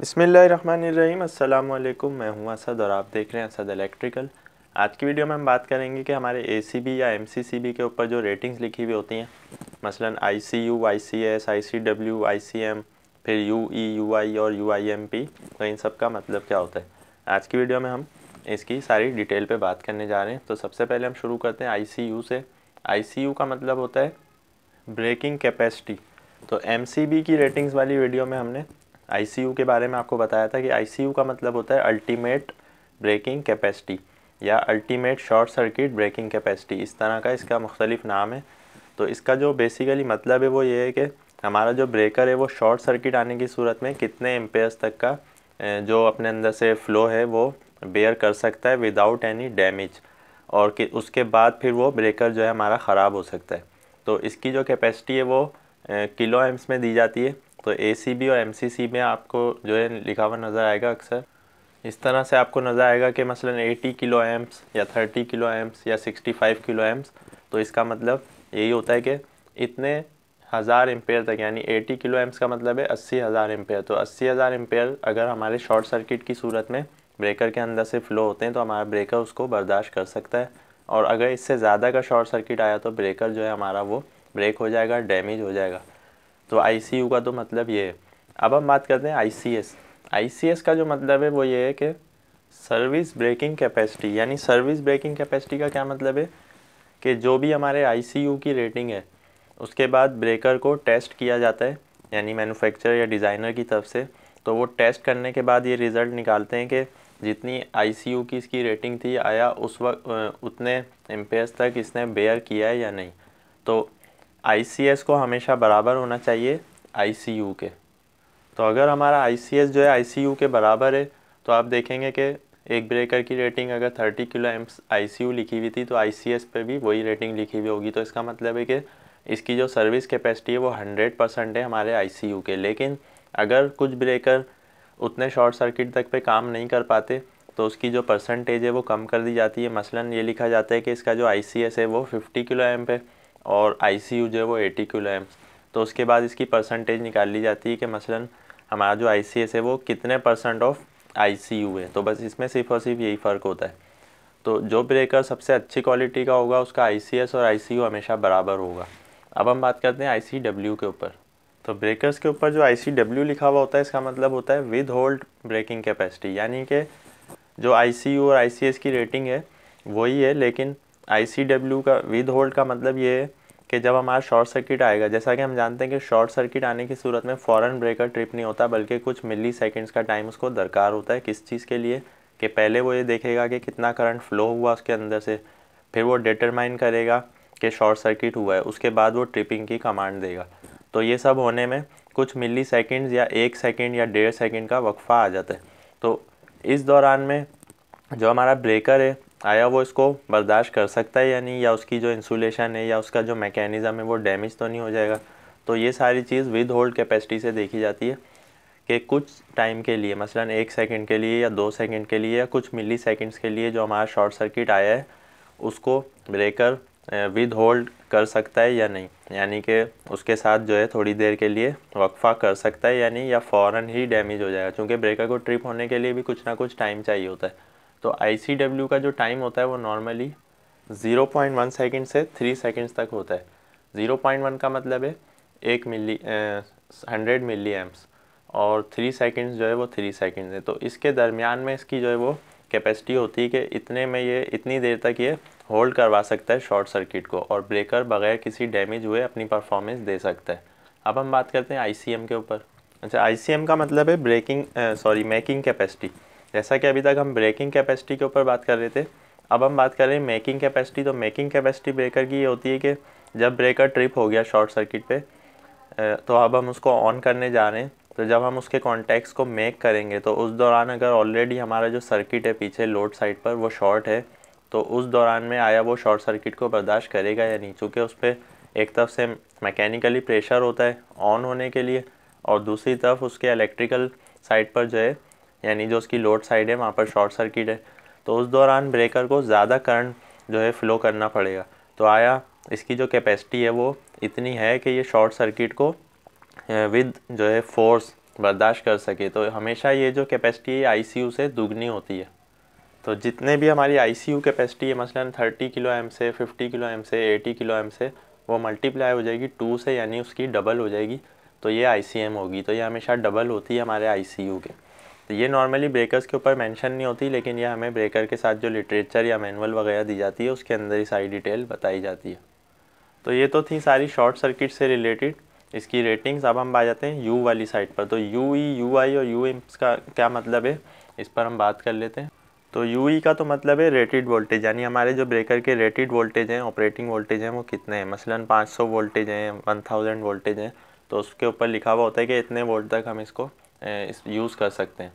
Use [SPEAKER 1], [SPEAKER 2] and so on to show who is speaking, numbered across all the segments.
[SPEAKER 1] बसमीम अल्लाम मैं हूं असद और आप देख रहे हैं असद इलेक्ट्रिकल आज की वीडियो में हम बात करेंगे कि हमारे ए या एम के ऊपर जो रेटिंग्स लिखी हुई होती हैं मसलन I C U I C S I C W I C M फिर यू ई यू आई और यू आई एम पी तो इन सब का मतलब क्या होता है आज की वीडियो में हम इसकी सारी डिटेल पर बात करने जा रहे हैं तो सबसे पहले हम शुरू करते हैं आई सी यू से आई सी यू का मतलब होता है ब्रेकिंग कैपेसिटी तो एम सी बी की रेटिंग्स वाली वीडियो में हमने आईसीयू के बारे में आपको बताया था कि आईसीयू का मतलब होता है अल्टीमेट ब्रेकिंग कैपेसिटी या ultimate short circuit breaking capacity इस तरह का इसका मुख्तलिफ नाम है तो इसका जो बेसिकली मतलब है वो ये है कि हमारा जो ब्रेकर है वो शॉर्ट सर्किट आने की सूरत में कितने एम्पेयर्स तक का जो अपने अंदर से फ़्लो है वो बेयर कर सकता है विदाउट एनी डैमेज और कि उसके बाद फिर वो ब्रेकर जो है हमारा ख़राब हो सकता है तो इसकी जो कैपेसिटी है वो किलो एम्स में दी जाती है तो ए और एम में आपको जो है लिखा हुआ नज़र आएगा अक्सर इस तरह से आपको नज़र आएगा कि मसलन 80 किलो एम्स या 30 किलो एम्स या 65 किलो एम्स तो इसका मतलब यही होता है कि इतने हज़ार एम्पेयर तक यानी 80 किलो एम्स का मतलब है अस्सी हज़ार एम्पेयर तो अस्सी हज़ार एम्पेयर अगर हमारे शॉर्ट सर्किट की सूरत में ब्रेकर के अंदर से फ्लो होते हैं तो हमारा ब्रेकर उसको बर्दाश्त कर सकता है और अगर इससे ज़्यादा का शॉर्ट सर्किट आया तो ब्रेकर जो है हमारा वो ब्रेक हो जाएगा डैमेज हो जाएगा तो आई का तो मतलब ये है अब हम बात करते हैं आई आई का जो मतलब है वो ये है कि सर्विस ब्रेकिंग कैपेसिटी यानी सर्विस ब्रेकिंग कैपेसिटी का क्या मतलब है कि जो भी हमारे आई की रेटिंग है उसके बाद ब्रेकर को टेस्ट किया जाता है यानी मैन्युफैक्चरर या डिज़ाइनर की तरफ से तो वो टेस्ट करने के बाद ये रिज़ल्ट निकालते हैं कि जितनी आई की इसकी रेटिंग थी आया उस वक्त उतने एम्पेयर्स तक इसने बेयर किया है या नहीं तो आई को हमेशा बराबर होना चाहिए आई के तो अगर हमारा आई जो है आई के बराबर है तो आप देखेंगे कि एक ब्रेकर की रेटिंग अगर 30 किलो एम्स आई लिखी हुई थी तो आई पे भी वही रेटिंग लिखी हुई होगी तो इसका मतलब है कि इसकी जो सर्विस कैपेसिटी है वो 100 परसेंट है हमारे आई के लेकिन अगर कुछ ब्रेकर उतने शॉर्ट सर्किट तक पे काम नहीं कर पाते तो उसकी जो परसेंटेज है वो कम कर दी जाती है मसलन ये लिखा जाता है कि इसका जो आई है वो फिफ्टी किलो एम है और आईसीयू जो है वो एटिक्यूलर है तो उसके बाद इसकी परसेंटेज निकाल ली जाती है कि मसलन हमारा जो आई है वो कितने परसेंट ऑफ आई है तो बस इसमें सिर्फ और सिर्फ यही फ़र्क होता है तो जो ब्रेकर सबसे अच्छी क्वालिटी का होगा उसका आई और आई हमेशा बराबर होगा अब हम बात करते हैं आई के ऊपर तो ब्रेकर्स के ऊपर जो आई लिखा हुआ होता है इसका मतलब होता है विद होल्ड ब्रेकिंग कैपेसिटी यानी कि जो आई और आई की रेटिंग है वही है लेकिन आई का विद होल्ड का मतलब ये है कि जब हमारा शॉर्ट सर्किट आएगा जैसा कि हम जानते हैं कि शॉर्ट सर्किट आने की सूरत में फ़ौरन ब्रेकर ट्रिप नहीं होता बल्कि कुछ मिली सेकेंड्स का टाइम उसको दरकार होता है किस चीज़ के लिए कि पहले वो ये देखेगा कि कितना करंट फ्लो हुआ उसके अंदर से फिर वो डिटरमाइन करेगा कि शॉर्ट सर्किट हुआ है उसके बाद वो ट्रिपिंग की कमांड देगा तो ये सब होने में कुछ मिली सेकेंड्स या एक सेकेंड या डेढ़ सेकेंड का वक्फा आ जाता है तो इस दौरान में जो हमारा ब्रेकर है आया वो इसको बर्दाश्त कर सकता है या नहीं या उसकी जो इंसुलेशन है या उसका जो मैकेनिज़म है वो डैमेज तो नहीं हो जाएगा तो ये सारी चीज़ विद होल्ड कैपेसिटी से देखी जाती है कि कुछ टाइम के लिए मसलन एक सेकंड के लिए या दो सेकंड के लिए या कुछ मिली सेकेंड्स के लिए जो हमारा शॉर्ट सर्किट आया है उसको ब्रेकर विद होल्ड कर सकता है या नहीं यानी कि उसके साथ जो है थोड़ी देर के लिए वक्फा कर सकता है या नहीं या फ़ौर ही डैमेज हो जाएगा क्योंकि ब्रेकर को ट्रिप होने के लिए भी कुछ ना कुछ टाइम चाहिए होता है तो आई का जो टाइम होता है वो नॉर्मली 0.1 सेकेंड से 3 सेकेंड्स तक होता है 0.1 का मतलब है एक मिली हंड्रेड मिली एम्स और थ्री सेकेंड्स जो है वो थ्री सेकेंड्स है तो इसके दरमियान में इसकी जो है वो कैपेसिटी होती है कि इतने में ये इतनी देर तक ये होल्ड करवा सकता है शॉर्ट सर्किट को और ब्रेकर बगैर किसी डैमेज हुए अपनी परफॉर्मेंस दे सकता है अब हम बात करते हैं आई के ऊपर अच्छा आई का मतलब है ब्रेकिंग सॉरी मेकिंग कैपेसिटी जैसा कि अभी तक हम ब्रेकिंग कैपेसिटी के ऊपर बात कर रहे थे अब हम बात कर रहे हैं मेकिंग कैपेसिटी तो मेकिंग कैपेसिटी ब्रेकर की ये होती है कि जब ब्रेकर ट्रिप हो गया शॉर्ट सर्किट पे तो अब हम उसको ऑन करने जा रहे हैं तो जब हम उसके कॉन्टैक्ट्स को मेक करेंगे तो उस दौरान अगर ऑलरेडी हमारा जो सर्किट है पीछे लोड साइड पर वो शॉर्ट है तो उस दौरान में आया वो शॉर्ट सर्किट को बर्दाश्त करेगा या नहीं चूँकि उस पर एक तरफ से मैकेनिकली प्रेशर होता है ऑन होने के लिए और दूसरी तरफ उसके इलेक्ट्रिकल साइड पर जो है यानी जो उसकी लोड साइड है वहाँ पर शॉर्ट सर्किट है तो उस दौरान ब्रेकर को ज़्यादा करंट जो है फ़्लो करना पड़ेगा तो आया इसकी जो कैपेसिटी है वो इतनी है कि ये शॉर्ट सर्किट को विद जो है फोर्स बर्दाश्त कर सके तो हमेशा ये जो कैपेसिटी है आई से दुगनी होती है तो जितने भी हमारी यू कैपेसिटी है मसलन 30 किलो एम से 50 किलो एम से 80 किलो एम से वो मल्टीप्लाई हो जाएगी टू से यानी उसकी डबल हो जाएगी तो ये आई होगी तो ये हमेशा डबल होती है हमारे आई के तो ये नॉर्मली ब्रेकर्स के ऊपर मेंशन नहीं होती लेकिन ये हमें ब्रेकर के साथ जो लिटरेचर या मैनुअल वगैरह दी जाती है उसके अंदर ही सारी डिटेल बताई जाती है तो ये तो थी सारी शॉर्ट सर्किट से रिलेटेड इसकी रेटिंग्स अब हम आ जाते हैं यू वाली साइड पर तो यू ई यू आई और यू एम्स e का क्या मतलब है इस पर हम बात कर लेते हैं तो यू ई e का तो मतलब है रेटेड वोल्टेज यानी हमारे जो ब्रेकर के रेटेड वोल्टेज हैं ऑपरेटिंग वोल्टेज हैं वो कितने हैं मसलन 500 वोल्टेज हैं 1000 वोल्टेज हैं तो उसके ऊपर लिखा हुआ होता है कि इतने वोल्ट तक हम इसको इस यूज़ कर सकते हैं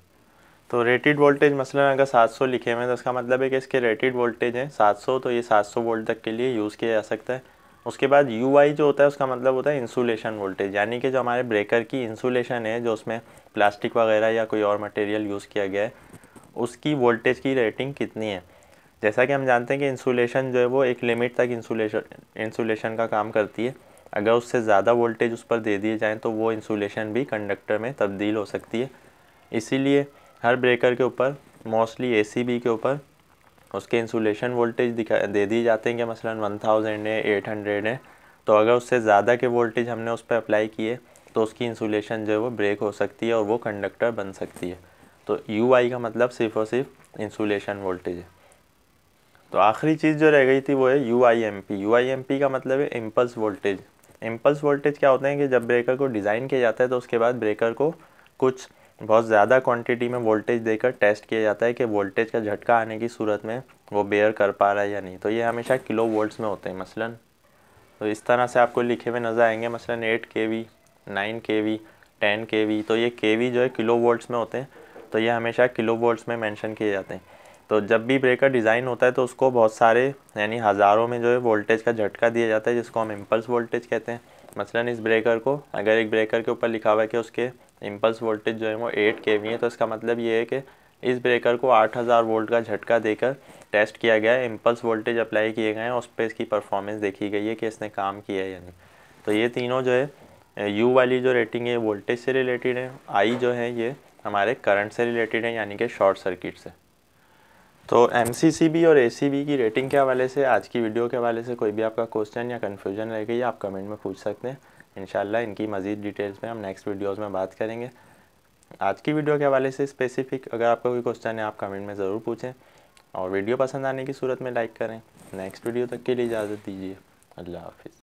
[SPEAKER 1] तो रेटेड वोल्टेज मसलन अगर 700 लिखे हुए हैं तो इसका मतलब है कि इसके रेटेड वोल्टेज हैं 700 तो ये 700 वोल्ट तक के लिए यूज़ किया जा सकता है उसके बाद यू जो होता है उसका मतलब होता है इंसुलेशन वोल्टेज यानी कि जो हमारे ब्रेकर की इंसुलेशन है जो उसमें प्लास्टिक वगैरह या कोई और मटेरियल यूज़ किया गया है उसकी वोल्टेज की रेटिंग कितनी है जैसा कि हम जानते हैं कि इंसुलेशन जो है वो एक लिमिट तक इंसुलेशन इंसुलेशन का काम करती है अगर उससे ज़्यादा वोल्टेज उस पर दे दिए जाएँ तो वो इंसुलेशन भी कंडक्टर में तब्दील हो सकती है इसीलिए हर ब्रेकर के ऊपर मोस्टली ए के ऊपर उसके इंसुलेशन वोल्टेज दिखा दे दिए जाते हैं कि मसलन वन थाउजेंड है एट हंड्रेड है तो अगर उससे ज़्यादा के वोल्टेज हमने उस पर अप्लाई किए तो उसकी इंसुलेशन जो है वो ब्रेक हो सकती है और वो कंडक्टर बन सकती है तो यू आई का मतलब सिर्फ और सिर्फ इंसुलेशन वोल्टेज है तो आखिरी चीज़ जो रह गई थी वो है U I M P U I M P का मतलब है इम्पल्स वोल्टेज इम्पल्स वोल्टेज क्या होते हैं कि जब ब्रेकर को डिज़ाइन किया जाता है तो उसके बाद ब्रेकर को कुछ बहुत ज़्यादा क्वांटिटी में वोल्टेज देकर टेस्ट किया जाता है कि वोल्टेज का झटका आने की सूरत में वो बेयर कर पा रहा है या नहीं तो ये हमेशा किलो वोल्ट्स में होते हैं मसलन तो इस तरह से आपको लिखे हुए नज़र आएंगे मसलन eight K V nine K V ten K V तो ये के वी जो है किलो वोल्ट्स में होते हैं तो ये हमेशा किलो वोल्ट्स में मैंशन किए जाते हैं तो जब भी ब्रेकर डिज़ाइन होता है तो उसको बहुत सारे यानी हज़ारों में जो है वोल्टेज का झटका दिया जाता है जिसको हम इम्पल्स वोल्टेज कहते हैं मसलन इस ब्रेकर को अगर एक ब्रेकर के ऊपर लिखा हुआ है कि उसके इम्पल्स वोल्टेज जो है वो एट के वी है तो इसका मतलब ये है कि इस ब्रेकर को 8000 वोल्ट का झटका देकर टेस्ट किया गया है इम्पल्स वोल्टेज अप्लाई किए गए हैं उस पर इसकी परफॉर्मेंस देखी गई है कि इसने काम किया है या नहीं तो ये तीनों जो है यू वाली जो रेटिंग है वोल्टेज से रिलेटेड है आई जो है ये हमारे करंट से रिलेटेड है यानी कि शॉर्ट सर्किट से तो एम और ए की रेटिंग के हवाले से आज की वीडियो के हवाले से कोई भी आपका क्वेश्चन या कन्फ्यूजन रह गई आप कमेंट में पूछ सकते हैं इन इनकी मज़ीद डिटेल्स में हम नेक्स्ट वीडियोज़ में बात करेंगे आज की वीडियो के हवाले से स्पेसिफिक अगर आपका कोई क्वेश्चन है आप कमेंट में ज़रूर पूछें और वीडियो पसंद आने की सूरत में लाइक करें नेक्स्ट वीडियो तक के लिए इजाज़त दीजिए अल्लाह हाफिज़